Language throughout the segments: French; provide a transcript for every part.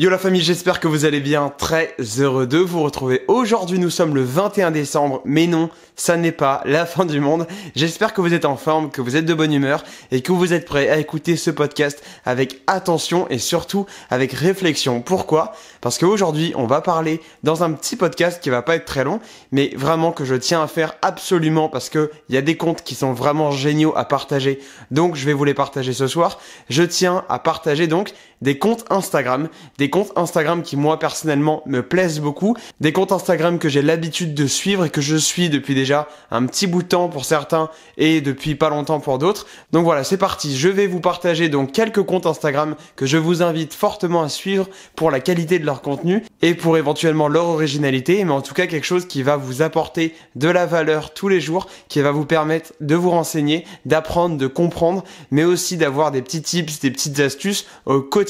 Yo la famille, j'espère que vous allez bien, très heureux de vous retrouver. Aujourd'hui nous sommes le 21 décembre, mais non, ça n'est pas la fin du monde. J'espère que vous êtes en forme, que vous êtes de bonne humeur et que vous êtes prêts à écouter ce podcast avec attention et surtout avec réflexion. Pourquoi Parce qu'aujourd'hui on va parler dans un petit podcast qui va pas être très long, mais vraiment que je tiens à faire absolument parce que y a des comptes qui sont vraiment géniaux à partager. Donc je vais vous les partager ce soir. Je tiens à partager donc des comptes Instagram, des comptes Instagram qui moi personnellement me plaisent beaucoup, des comptes Instagram que j'ai l'habitude de suivre et que je suis depuis déjà un petit bout de temps pour certains et depuis pas longtemps pour d'autres. Donc voilà, c'est parti, je vais vous partager donc quelques comptes Instagram que je vous invite fortement à suivre pour la qualité de leur contenu et pour éventuellement leur originalité, mais en tout cas quelque chose qui va vous apporter de la valeur tous les jours, qui va vous permettre de vous renseigner, d'apprendre, de comprendre, mais aussi d'avoir des petits tips, des petites astuces au quotidien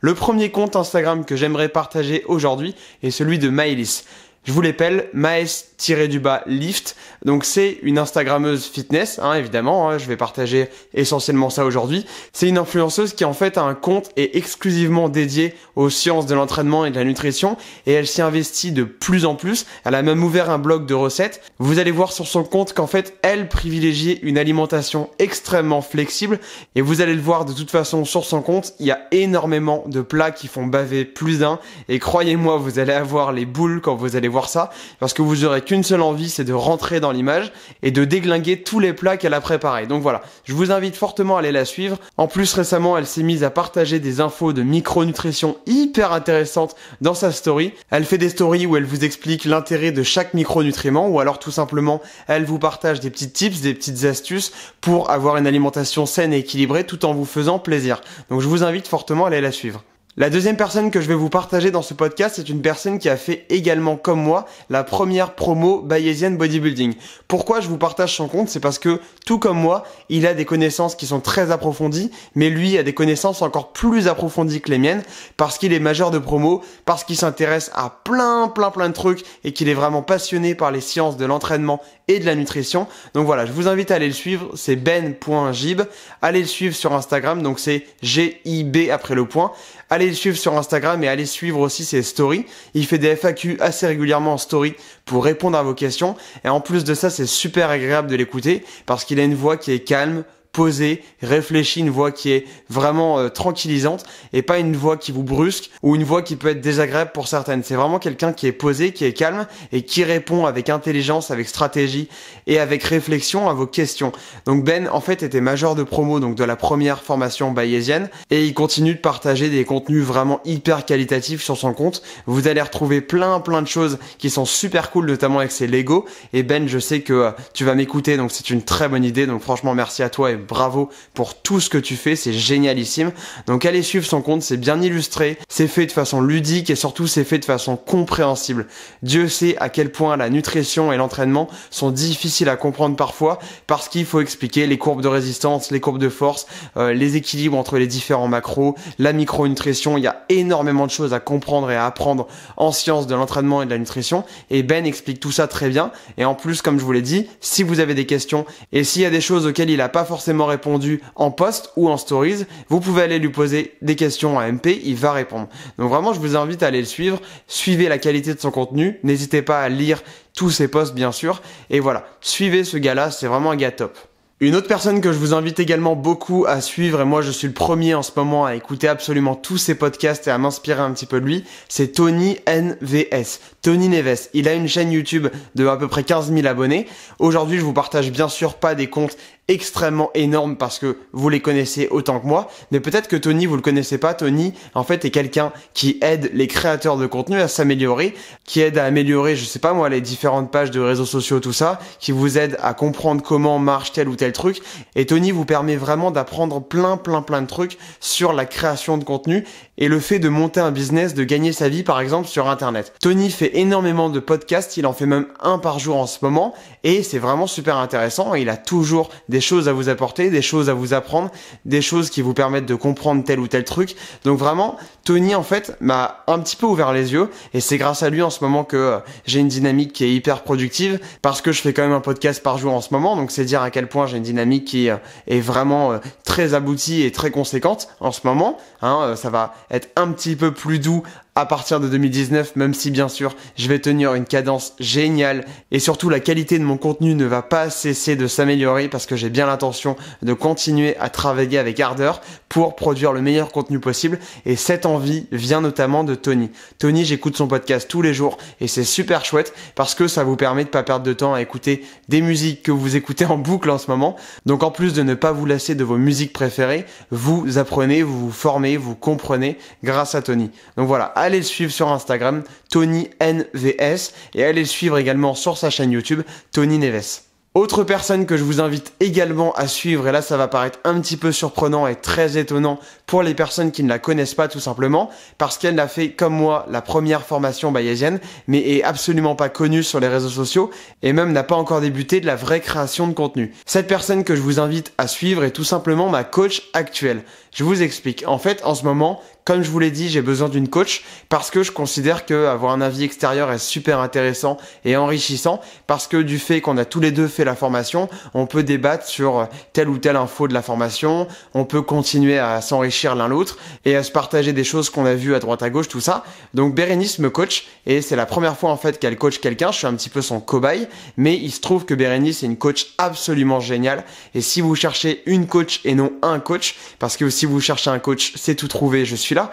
le premier compte Instagram que j'aimerais partager aujourd'hui est celui de Maëlys. Je vous l'appelle Maes-Lift. Donc c'est une Instagrammeuse fitness, hein, évidemment, hein, je vais partager essentiellement ça aujourd'hui. C'est une influenceuse qui en fait a un compte et exclusivement dédié aux sciences de l'entraînement et de la nutrition et elle s'y investit de plus en plus. Elle a même ouvert un blog de recettes. Vous allez voir sur son compte qu'en fait elle privilégie une alimentation extrêmement flexible et vous allez le voir de toute façon sur son compte, il y a énormément de plats qui font baver plus d'un et croyez-moi vous allez avoir les boules quand vous allez voir ça parce que vous aurez qu'une seule envie, c'est de rentrer dans l'image et de déglinguer tous les plats qu'elle a préparés. Donc voilà, je vous invite fortement à aller la suivre. En plus, récemment, elle s'est mise à partager des infos de micronutrition hyper intéressantes dans sa story. Elle fait des stories où elle vous explique l'intérêt de chaque micronutriment ou alors tout simplement, elle vous partage des petits tips, des petites astuces pour avoir une alimentation saine et équilibrée tout en vous faisant plaisir. Donc je vous invite fortement à aller la suivre. La deuxième personne que je vais vous partager dans ce podcast c'est une personne qui a fait également comme moi la première promo Bayesian bodybuilding. Pourquoi je vous partage son compte C'est parce que tout comme moi, il a des connaissances qui sont très approfondies, mais lui a des connaissances encore plus approfondies que les miennes parce qu'il est majeur de promo, parce qu'il s'intéresse à plein plein plein de trucs et qu'il est vraiment passionné par les sciences de l'entraînement et de la nutrition. Donc voilà, je vous invite à aller le suivre, c'est ben.gib. Allez le suivre sur Instagram, donc c'est G-I-B après le point. Allez suivre sur Instagram et allez suivre aussi ses stories. Il fait des FAQ assez régulièrement en story pour répondre à vos questions. Et en plus de ça, c'est super agréable de l'écouter parce qu'il a une voix qui est calme, poser, réfléchie, une voix qui est vraiment euh, tranquillisante et pas une voix qui vous brusque ou une voix qui peut être désagréable pour certaines. C'est vraiment quelqu'un qui est posé, qui est calme et qui répond avec intelligence, avec stratégie et avec réflexion à vos questions. Donc Ben en fait était majeur de promo donc de la première formation bayésienne et il continue de partager des contenus vraiment hyper qualitatifs sur son compte. Vous allez retrouver plein plein de choses qui sont super cool notamment avec ses Lego et Ben je sais que euh, tu vas m'écouter donc c'est une très bonne idée donc franchement merci à toi et bravo pour tout ce que tu fais, c'est génialissime. Donc allez suivre son compte, c'est bien illustré, c'est fait de façon ludique et surtout c'est fait de façon compréhensible. Dieu sait à quel point la nutrition et l'entraînement sont difficiles à comprendre parfois parce qu'il faut expliquer les courbes de résistance, les courbes de force, euh, les équilibres entre les différents macros, la micronutrition, il y a énormément de choses à comprendre et à apprendre en science de l'entraînement et de la nutrition et Ben explique tout ça très bien et en plus comme je vous l'ai dit, si vous avez des questions et s'il y a des choses auxquelles il n'a pas forcément répondu en post ou en stories, vous pouvez aller lui poser des questions à MP, il va répondre. Donc vraiment, je vous invite à aller le suivre, suivez la qualité de son contenu, n'hésitez pas à lire tous ses posts bien sûr, et voilà, suivez ce gars-là, c'est vraiment un gars top. Une autre personne que je vous invite également beaucoup à suivre, et moi je suis le premier en ce moment à écouter absolument tous ses podcasts et à m'inspirer un petit peu de lui, c'est Tony NVS. Tony Neves, il a une chaîne YouTube de à peu près 15 000 abonnés. Aujourd'hui je vous partage bien sûr pas des comptes extrêmement énorme parce que vous les connaissez autant que moi, mais peut-être que Tony, vous le connaissez pas, Tony, en fait, est quelqu'un qui aide les créateurs de contenu à s'améliorer, qui aide à améliorer, je sais pas moi, les différentes pages de réseaux sociaux, tout ça, qui vous aide à comprendre comment marche tel ou tel truc, et Tony vous permet vraiment d'apprendre plein, plein, plein de trucs sur la création de contenu et le fait de monter un business, de gagner sa vie, par exemple, sur Internet. Tony fait énormément de podcasts, il en fait même un par jour en ce moment, et c'est vraiment super intéressant, il a toujours des des choses à vous apporter, des choses à vous apprendre, des choses qui vous permettent de comprendre tel ou tel truc. Donc vraiment, Tony en fait m'a un petit peu ouvert les yeux et c'est grâce à lui en ce moment que euh, j'ai une dynamique qui est hyper productive parce que je fais quand même un podcast par jour en ce moment. Donc c'est dire à quel point j'ai une dynamique qui euh, est vraiment euh, très aboutie et très conséquente en ce moment. Hein, ça va être un petit peu plus doux à partir de 2019, même si bien sûr je vais tenir une cadence géniale et surtout la qualité de mon contenu ne va pas cesser de s'améliorer parce que j'ai bien l'intention de continuer à travailler avec ardeur pour produire le meilleur contenu possible et cette envie vient notamment de Tony. Tony, j'écoute son podcast tous les jours et c'est super chouette parce que ça vous permet de pas perdre de temps à écouter des musiques que vous écoutez en boucle en ce moment. Donc en plus de ne pas vous lasser de vos musiques préférées, vous apprenez, vous vous formez, vous comprenez grâce à Tony. Donc voilà, allez le suivre sur Instagram, Tony NVS, et allez le suivre également sur sa chaîne YouTube, Tony Neves. Autre personne que je vous invite également à suivre, et là ça va paraître un petit peu surprenant et très étonnant pour les personnes qui ne la connaissent pas tout simplement, parce qu'elle a fait comme moi la première formation bayésienne, mais est absolument pas connue sur les réseaux sociaux, et même n'a pas encore débuté de la vraie création de contenu. Cette personne que je vous invite à suivre est tout simplement ma coach actuelle. Je vous explique. En fait, en ce moment, comme je vous l'ai dit, j'ai besoin d'une coach parce que je considère que avoir un avis extérieur est super intéressant et enrichissant parce que du fait qu'on a tous les deux fait la formation, on peut débattre sur telle ou telle info de la formation, on peut continuer à s'enrichir l'un l'autre et à se partager des choses qu'on a vues à droite à gauche, tout ça. Donc Bérénice me coach et c'est la première fois en fait qu'elle coach quelqu'un, je suis un petit peu son cobaye, mais il se trouve que Bérénice est une coach absolument géniale et si vous cherchez une coach et non un coach, parce que aussi si vous cherchez un coach, c'est tout trouvé, je suis là.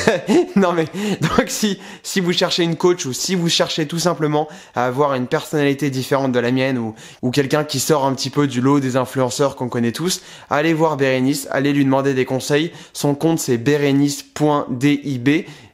non mais donc si si vous cherchez une coach ou si vous cherchez tout simplement à avoir une personnalité différente de la mienne ou quelqu'un qui sort un petit peu du lot des influenceurs qu'on connaît tous, allez voir Bérénice, allez lui demander des conseils. Son compte c'est berenice.dib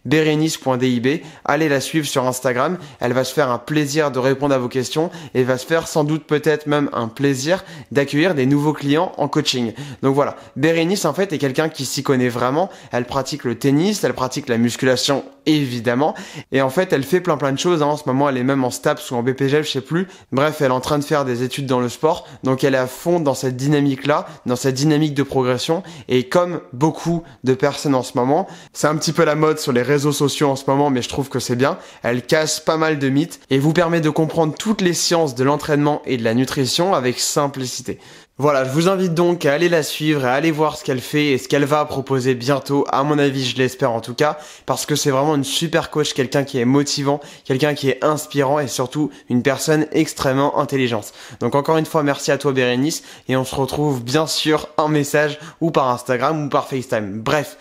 berenice.dib. Allez la suivre sur Instagram. Elle va se faire un plaisir de répondre à vos questions et va se faire sans doute peut-être même un plaisir d'accueillir des nouveaux clients en coaching. Donc voilà. Berenice en fait, est quelqu'un qui s'y connaît vraiment. Elle pratique le tennis, elle pratique la musculation évidemment. Et en fait, elle fait plein plein de choses. Hein. En ce moment, elle est même en STAPS ou en BPG, je sais plus. Bref, elle est en train de faire des études dans le sport. Donc elle est à fond dans cette dynamique-là, dans cette dynamique de progression. Et comme beaucoup de personnes en ce moment, c'est un petit peu la mode sur les réseaux sociaux en ce moment, mais je trouve que c'est bien. Elle casse pas mal de mythes et vous permet de comprendre toutes les sciences de l'entraînement et de la nutrition avec simplicité. Voilà, je vous invite donc à aller la suivre, à aller voir ce qu'elle fait et ce qu'elle va proposer bientôt, à mon avis, je l'espère en tout cas, parce que c'est vraiment une super coach, quelqu'un qui est motivant, quelqu'un qui est inspirant et surtout une personne extrêmement intelligente. Donc encore une fois, merci à toi Bérénice et on se retrouve bien sûr en message ou par Instagram ou par FaceTime. Bref,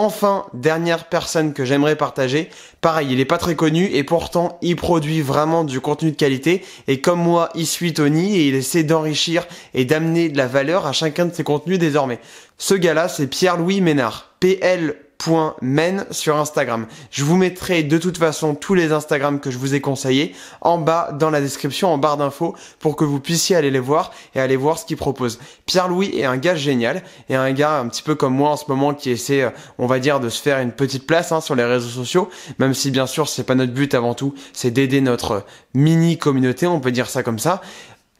Enfin, dernière personne que j'aimerais partager. Pareil, il est pas très connu et pourtant il produit vraiment du contenu de qualité. Et comme moi, il suit Tony et il essaie d'enrichir et d'amener de la valeur à chacun de ses contenus désormais. Ce gars-là, c'est Pierre-Louis Ménard. PL men sur Instagram. Je vous mettrai de toute façon tous les Instagram que je vous ai conseillés en bas dans la description, en barre d'infos, pour que vous puissiez aller les voir et aller voir ce qu'ils proposent. Pierre-Louis est un gars génial et un gars un petit peu comme moi en ce moment qui essaie, euh, on va dire, de se faire une petite place hein, sur les réseaux sociaux, même si bien sûr c'est pas notre but avant tout, c'est d'aider notre euh, mini communauté, on peut dire ça comme ça.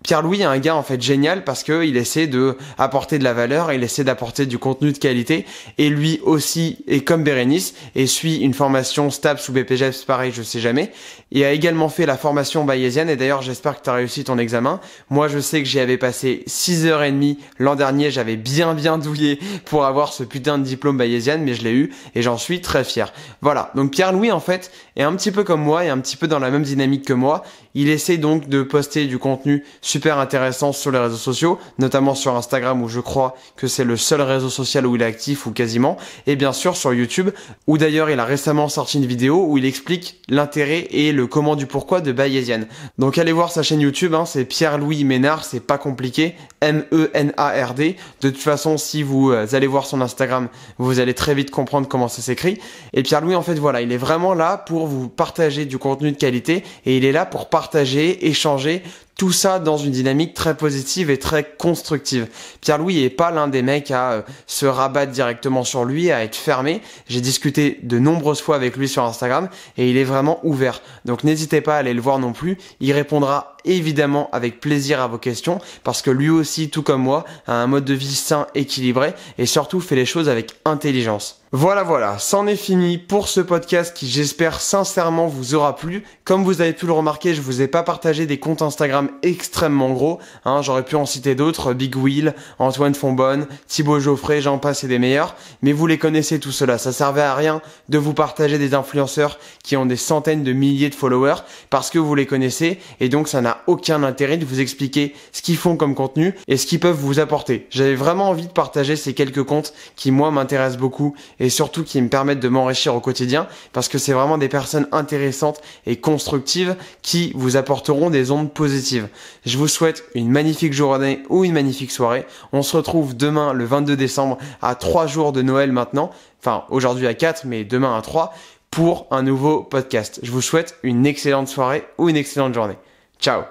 Pierre-Louis est un gars en fait génial parce que il essaie de apporter de la valeur, il essaie d'apporter du contenu de qualité et lui aussi est comme Bérénice et suit une formation STAPS ou c'est pareil, je sais jamais et a également fait la formation bayésienne et d'ailleurs j'espère que tu as réussi ton examen. Moi je sais que j'y avais passé 6 h et demie l'an dernier, j'avais bien bien douillé pour avoir ce putain de diplôme bayésienne mais je l'ai eu et j'en suis très fier. Voilà, donc Pierre-Louis en fait est un petit peu comme moi et un petit peu dans la même dynamique que moi, il essaie donc de poster du contenu super intéressant sur les réseaux sociaux, notamment sur Instagram où je crois que c'est le seul réseau social où il est actif ou quasiment, et bien sûr sur YouTube où d'ailleurs il a récemment sorti une vidéo où il explique l'intérêt et le comment du pourquoi de Bayesian. Donc allez voir sa chaîne YouTube, hein, c'est Pierre-Louis Ménard, c'est pas compliqué, M-E-N-A-R-D. De toute façon, si vous euh, allez voir son Instagram, vous allez très vite comprendre comment ça s'écrit. Et Pierre-Louis, en fait, voilà, il est vraiment là pour vous partager du contenu de qualité et il est là pour partager partager, échanger tout ça dans une dynamique très positive et très constructive. Pierre-Louis est pas l'un des mecs à euh, se rabattre directement sur lui, à être fermé. J'ai discuté de nombreuses fois avec lui sur Instagram et il est vraiment ouvert. Donc n'hésitez pas à aller le voir non plus. Il répondra évidemment avec plaisir à vos questions parce que lui aussi, tout comme moi, a un mode de vie sain, équilibré et surtout fait les choses avec intelligence. Voilà, voilà, c'en est fini pour ce podcast qui j'espère sincèrement vous aura plu. Comme vous avez pu le remarquer, je vous ai pas partagé des comptes Instagram extrêmement gros. Hein. J'aurais pu en citer d'autres, Big Will, Antoine Fonbonne, Thibaut Geoffrey, j'en passe et des meilleurs. Mais vous les connaissez tout cela. Ça servait à rien de vous partager des influenceurs qui ont des centaines de milliers de followers parce que vous les connaissez et donc ça n'a aucun intérêt de vous expliquer ce qu'ils font comme contenu et ce qu'ils peuvent vous apporter. J'avais vraiment envie de partager ces quelques comptes qui moi m'intéressent beaucoup et surtout qui me permettent de m'enrichir au quotidien parce que c'est vraiment des personnes intéressantes et constructives qui vous apporteront des ondes positives. Je vous souhaite une magnifique journée ou une magnifique soirée. On se retrouve demain le 22 décembre à 3 jours de Noël maintenant. Enfin, aujourd'hui à 4, mais demain à 3 pour un nouveau podcast. Je vous souhaite une excellente soirée ou une excellente journée. Ciao